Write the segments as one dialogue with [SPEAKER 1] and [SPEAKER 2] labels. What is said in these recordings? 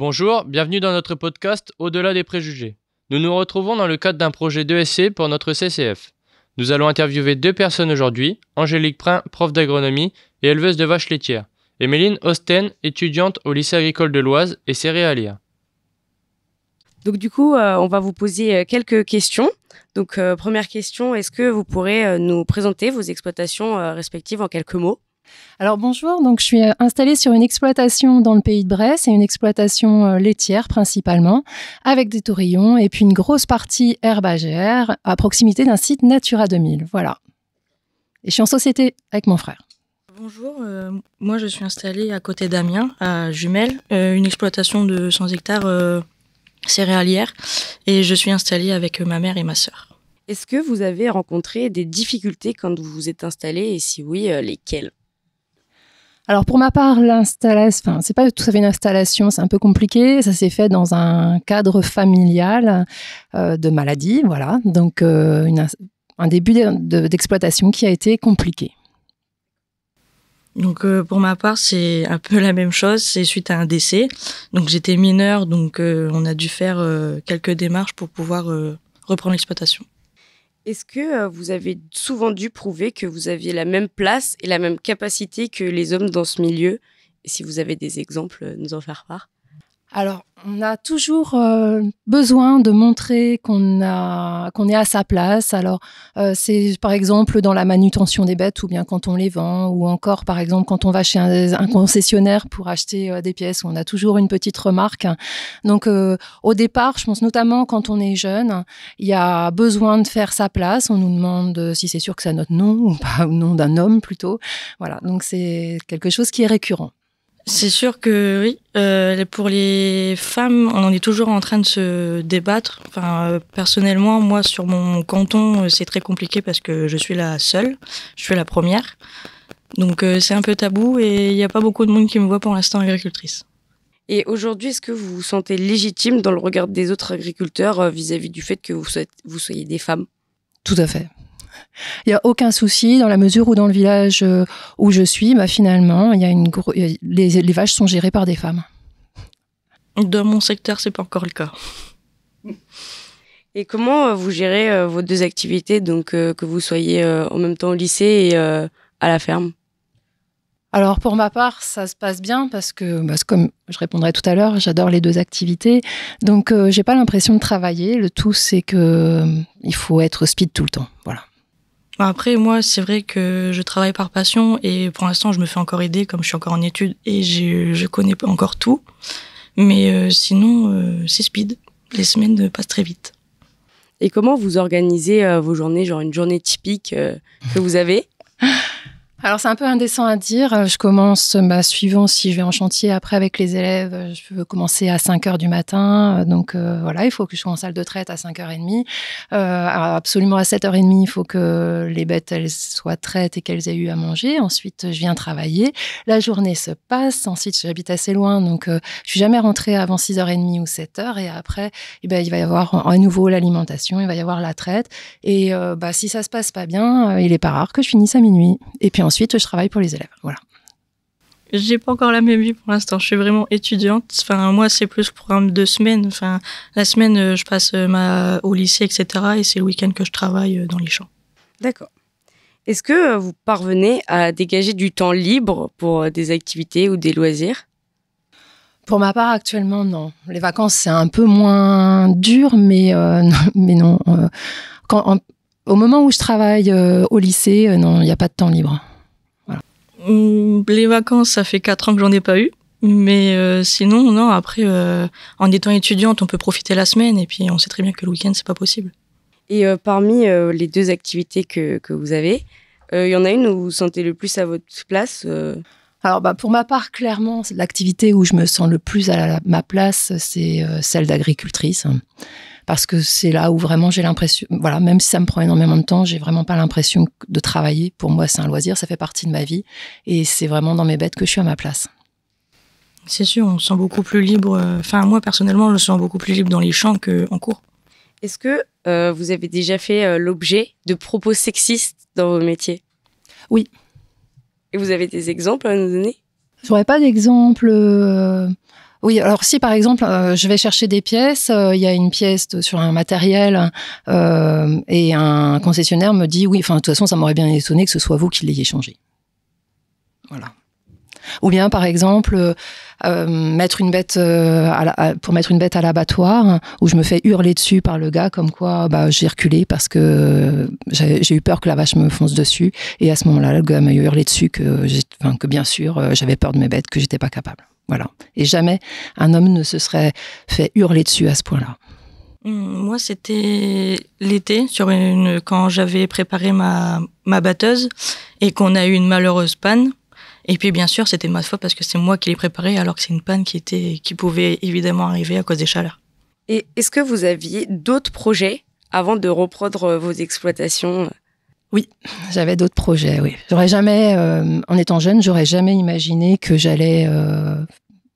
[SPEAKER 1] Bonjour, bienvenue dans notre podcast Au-delà des préjugés. Nous nous retrouvons dans le cadre d'un projet d'ESC pour notre CCF. Nous allons interviewer deux personnes aujourd'hui, Angélique Prin, prof d'agronomie et éleveuse de vaches laitières, et Méline Osten, étudiante au lycée agricole de l'Oise et céréalière.
[SPEAKER 2] Donc du coup, euh, on va vous poser euh, quelques questions. Donc euh, première question, est-ce que vous pourrez nous présenter vos exploitations respectives en quelques mots
[SPEAKER 3] alors bonjour, donc je suis euh, installée sur une exploitation dans le pays de Bresse et une exploitation euh, laitière principalement, avec des tourillons et puis une grosse partie herbagère à proximité d'un site Natura 2000. Voilà. Et je suis en société avec mon frère.
[SPEAKER 4] Bonjour, euh, moi je suis installée à côté d'Amiens, à Jumelles, une exploitation de 100 hectares céréalières céréalière, et je suis installée avec ma mère et ma sœur.
[SPEAKER 2] Est-ce que vous avez rencontré des difficultés quand vous vous êtes installée, et si oui, lesquelles
[SPEAKER 3] alors pour ma part, l'installation, enfin c'est pas tout à fait une installation, c'est un peu compliqué. Ça s'est fait dans un cadre familial euh, de maladie, voilà. Donc euh, un début d'exploitation qui a été compliqué.
[SPEAKER 4] Donc euh, pour ma part, c'est un peu la même chose, c'est suite à un décès. Donc j'étais mineure, donc on a dû faire quelques démarches pour pouvoir reprendre l'exploitation.
[SPEAKER 2] Est-ce que euh, vous avez souvent dû prouver que vous aviez la même place et la même capacité que les hommes dans ce milieu Si vous avez des exemples, euh, nous en faire part.
[SPEAKER 3] Alors, on a toujours euh, besoin de montrer qu'on a qu'on est à sa place. Alors, euh, c'est par exemple dans la manutention des bêtes ou bien quand on les vend ou encore par exemple quand on va chez un, concessionnaire pour acheter euh, des pièces, on a toujours une petite remarque. Donc, au départ, je pense notamment quand on est jeune, il y a besoin de faire sa place. On nous demande si c'est sûr que ça notre nom ou pas, ou nom d'un homme plutôt. Voilà, donc c'est quelque chose qui est récurrent.
[SPEAKER 4] C'est sûr que oui. Euh, pour les femmes, on en est toujours en train de se débattre. Enfin, euh, personnellement, moi, sur mon canton, euh, c'est très compliqué parce que je suis la seule. Je suis la première. Donc, euh, c'est un peu tabou et il n'y a pas beaucoup de monde qui me voit pour l'instant agricultrice.
[SPEAKER 2] Et aujourd'hui, est-ce que vous vous sentez légitime dans le regard des autres agriculteurs vis-à-vis du fait que vous soyez des femmes Tout à fait.
[SPEAKER 3] Il n'y a aucun souci dans la mesure où dans le village euh, où je suis, bah, finalement, les, les vaches sont gérées par des femmes.
[SPEAKER 4] Dans mon secteur, c'est pas encore le cas.
[SPEAKER 2] Et comment euh, vous gérez euh, vos deux activités, donc que vous soyez en même temps au lycée et à la ferme
[SPEAKER 3] alors pour ma part, ça se passe bien parce que, bah, comme je répondrai tout à l'heure, j'adore les deux activités, donc j'ai pas l'impression de travailler. Le tout, c'est que il faut être speed tout le temps. Voilà.
[SPEAKER 4] Bah, après, moi, c'est vrai que je travaille par passion et pour l'instant, je me fais encore aider comme je suis encore en études et je connais pas encore tout. Mais euh, sinon, euh, c'est speed. Les semaines passent très vite.
[SPEAKER 2] Et comment vous organisez euh, vos journées, genre une journée typique que vous avez
[SPEAKER 3] alors c'est un peu indécent à dire. Euh, je commence, ma suivant si je vais en chantier après avec les élèves, euh, je peux commencer à 5 heures du matin. Euh, donc voilà, il faut que je sois en salle de traite à 5h30. Euh, absolument à 7h30, il faut que les bêtes soient traites et qu'elles aient eu à manger. Ensuite, je viens travailler. La journée se passe. Ensuite, j'habite assez loin, donc je je suis jamais rentrée avant 6h30 ou 7h. Et après, eh ben, il va y avoir à nouveau l'alimentation, il va y avoir la traite. Et bah, si ça se passe pas bien, il est pas rare que je finisse à minuit. Et puis ensuite, je travaille pour les élèves. Voilà.
[SPEAKER 4] J'ai pas encore la même vie pour l'instant. Je suis vraiment étudiante. Enfin, moi, c'est plus programme de semaine. Enfin, la semaine, euh, je passe euh, ma... au lycée, etc. Et c'est le week-end que je travaille euh, dans les champs.
[SPEAKER 2] D'accord. Est-ce que vous parvenez à dégager du temps libre pour des activités ou des loisirs
[SPEAKER 3] pour ma part, actuellement, non. Les vacances, c'est un peu moins dur, mais, non, mais non. quand, au moment où je travaille au lycée, non, il n'y a pas de temps libre.
[SPEAKER 4] Mm, les vacances, ça fait quatre ans que j'en ai pas eu. Mais euh, sinon, non, après, euh, en étant étudiante, on peut profiter la semaine et puis on sait très bien que le week-end, c'est pas possible.
[SPEAKER 2] Et euh, parmi les deux activités que, que vous avez, il y en a une où vous vous sentez le plus à votre place alors, bah, pour ma part, clairement, l'activité
[SPEAKER 3] où je me sens le plus à ma place, c'est euh, celle d'agricultrice. parce que c'est là où vraiment j'ai l'impression, voilà, même si ça me prend énormément de temps, j'ai vraiment pas l'impression de travailler. Pour moi, c'est un loisir, ça fait partie de ma vie. Et c'est vraiment dans mes bêtes que je suis à ma place.
[SPEAKER 4] C'est sûr, on se sent beaucoup plus libre. Euh, enfin, moi, personnellement, je me sens beaucoup plus libre dans les champs qu'en cours.
[SPEAKER 2] Est-ce que euh, vous avez déjà fait l'objet de propos sexistes dans vos métiers Oui, et vous avez des exemples à nous donner
[SPEAKER 3] Je J'aurais pas d'exemple. Euh, oui, alors si par exemple euh, je vais chercher des pièces, euh, il y a une pièce sur un matériel et un concessionnaire me dit oui, enfin de toute façon ça m'aurait bien étonné que ce soit vous qui l'ayez changé. Voilà. Ou bien, par exemple, euh, mettre une bête euh, pour mettre une bête à l'abattoir, où je me fais hurler dessus par le gars, comme quoi bah, j'ai reculé parce que j'ai eu peur que la vache me fonce dessus. Et à ce moment-là, le gars m'a hurlé dessus que, que bien sûr, euh, j'avais peur de mes bêtes, que j'étais pas capable. Voilà. Et jamais un homme ne se serait fait hurler dessus à ce point-là.
[SPEAKER 4] Hum, moi, c'était l'été, sur une, quand j'avais préparé ma, ma batteuse et qu'on a eu une malheureuse panne. Et puis bien sûr, c'était ma faute parce que c'est moi qui l'ai préparé alors que c'est une panne qui, était, qui pouvait évidemment arriver à cause des chaleurs.
[SPEAKER 2] Et est-ce que vous aviez d'autres projets avant de reprendre euh, vos exploitations
[SPEAKER 4] oui, j'avais d'autres projets. Oui, j'aurais
[SPEAKER 3] jamais, euh, en étant jeune, j'aurais jamais imaginé que j'allais euh,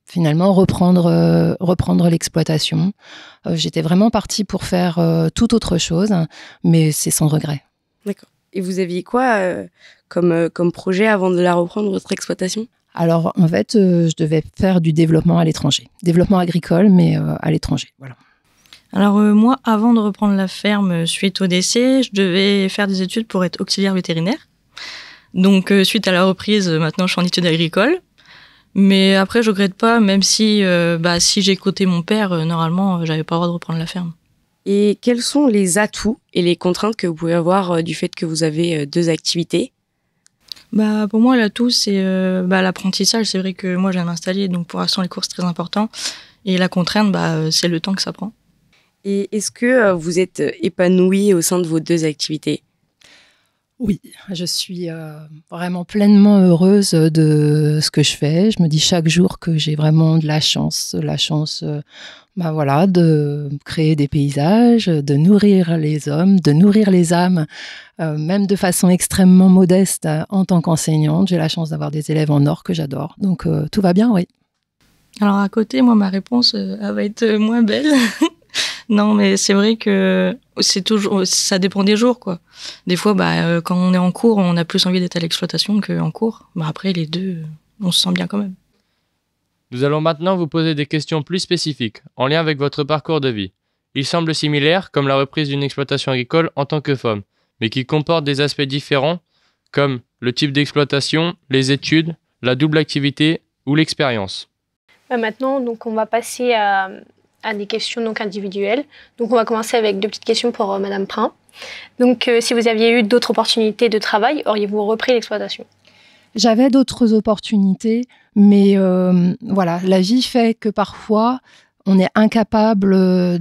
[SPEAKER 3] finalement reprendre reprendre l'exploitation. J'étais vraiment partie pour faire tout autre chose, mais c'est sans regret.
[SPEAKER 2] D'accord. Et vous aviez quoi euh, comme, projet avant de la reprendre, votre exploitation
[SPEAKER 3] Alors, en fait, euh, je devais faire du développement à l'étranger. Développement agricole, mais euh, à l'étranger.
[SPEAKER 2] Voilà. Alors moi, avant de reprendre la
[SPEAKER 4] ferme suite au décès, je devais faire des études pour être auxiliaire vétérinaire. Donc suite à la reprise, maintenant je suis en études agricoles. Mais après, je regrette pas, même si, bah, si j'ai coté mon père, normalement, j'avais pas le droit de reprendre la ferme.
[SPEAKER 2] Et quels sont les atouts et les contraintes que vous pouvez avoir du fait que vous avez deux activités
[SPEAKER 4] bah, Pour moi, l'atout, c'est euh, bah, l'apprentissage. C'est vrai que moi, je m'installer, donc pour l'instant, les cours, c'est très important. Et la contrainte, bah, euh, c'est le temps que ça prend.
[SPEAKER 2] Et est-ce que euh, vous êtes épanoui au sein de vos deux activités
[SPEAKER 4] oui,
[SPEAKER 3] je suis euh, vraiment pleinement heureuse de ce que je fais. Je me dis chaque jour que j'ai vraiment de la chance, la chance euh, bah voilà, de créer des paysages, de nourrir les hommes, de nourrir les âmes, euh, même de façon extrêmement modeste en tant qu'enseignante. J'ai la chance d'avoir des élèves en or que j'adore. Donc tout va bien, oui.
[SPEAKER 4] Alors à côté, moi, ma réponse, va être moins belle. non, mais c'est vrai que c'est toujours, ça dépend des jours, quoi. Des fois, bah, euh, quand on est en cours, on a plus envie d'être à l'exploitation qu'en cours. Mais bah, après, les deux, on se sent bien quand même.
[SPEAKER 1] Nous allons maintenant vous poser des questions plus spécifiques, en lien avec votre parcours de vie. Il semble similaire, comme la reprise d'une exploitation agricole en tant que femme, mais qui comporte des aspects différents, comme le type d'exploitation, les études, la double activité ou l'expérience.
[SPEAKER 5] Bah, maintenant, donc, on va passer à à des questions donc individuelles. Donc on va commencer avec deux petites questions pour euh, Madame Prin. Donc euh, si vous aviez eu d'autres opportunités de travail, auriez-vous repris l'exploitation
[SPEAKER 3] J'avais d'autres opportunités, mais euh, voilà, la vie fait que parfois on est incapable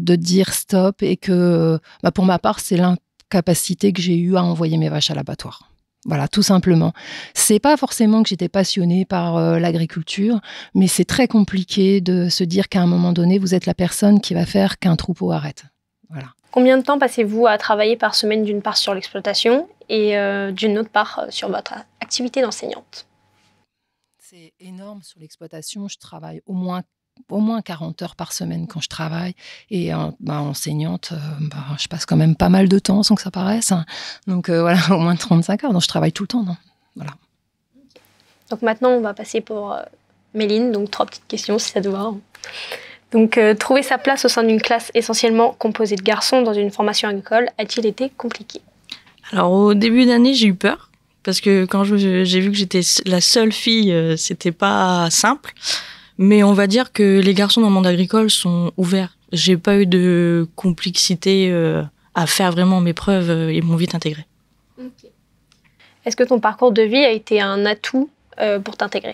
[SPEAKER 3] de dire stop et que, bah, pour ma part, c'est l'incapacité que j'ai eue à envoyer mes vaches à l'abattoir. Voilà, tout simplement. C'est pas forcément que j'étais passionnée par euh, l'agriculture, mais c'est très compliqué de se dire qu'à un moment donné, vous êtes la personne qui va faire qu'un troupeau arrête.
[SPEAKER 5] Voilà. Combien de temps passez-vous à travailler par semaine d'une part sur l'exploitation et euh, d'une autre part euh, sur votre activité d'enseignante
[SPEAKER 3] C'est énorme sur l'exploitation. Je travaille au moins au moins 40 heures par semaine quand je travaille. Et en, bah, enseignante, euh, bah, je passe quand même pas mal de temps sans que ça paraisse. Hein. Donc euh, voilà, au moins 35 heures. Donc je travaille tout le temps.
[SPEAKER 5] Donc maintenant, on va passer pour euh, Méline. Donc trois petites questions si ça te va. Donc trouver sa place au sein d'une classe essentiellement composée de garçons dans une formation agricole a-t-il été compliqué
[SPEAKER 4] Alors au début d'année, j'ai eu peur. Parce que quand j'ai vu que j'étais la seule fille, c'était pas simple. Mais on va dire que les garçons dans le monde agricole sont ouverts. J'ai pas eu de complexité euh, à faire vraiment mes preuves. Euh, et ils m'ont vite intégré.
[SPEAKER 5] Est-ce que ton parcours de vie a été un atout euh, pour t'intégrer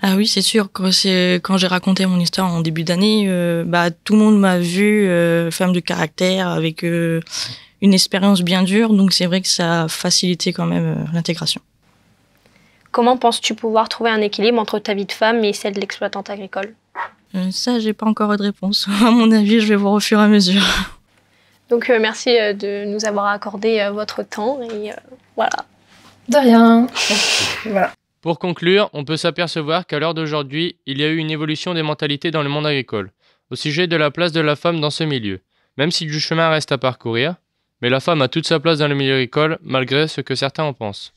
[SPEAKER 4] Ah oui, c'est sûr. Quand, j'ai raconté mon histoire en début d'année, bah, tout le monde m'a vu femme de caractère avec une expérience bien dure. Donc c'est vrai que ça a facilité quand même l'intégration.
[SPEAKER 5] Comment penses-tu pouvoir trouver un équilibre entre ta vie de femme et celle de l'exploitante agricole
[SPEAKER 4] euh, Ça, j'ai pas encore de réponse. À mon avis, je vais voir au fur et à mesure.
[SPEAKER 5] Donc, euh, merci euh, de nous avoir accordé votre temps et voilà.
[SPEAKER 4] De rien.
[SPEAKER 1] Pour conclure, on peut s'apercevoir qu'à l'heure d'aujourd'hui, il y a eu une évolution des mentalités dans le monde agricole, au sujet de la place de la femme dans ce milieu, même si du chemin reste à parcourir, mais la femme a toute sa place dans le milieu agricole, malgré ce que certains en pensent.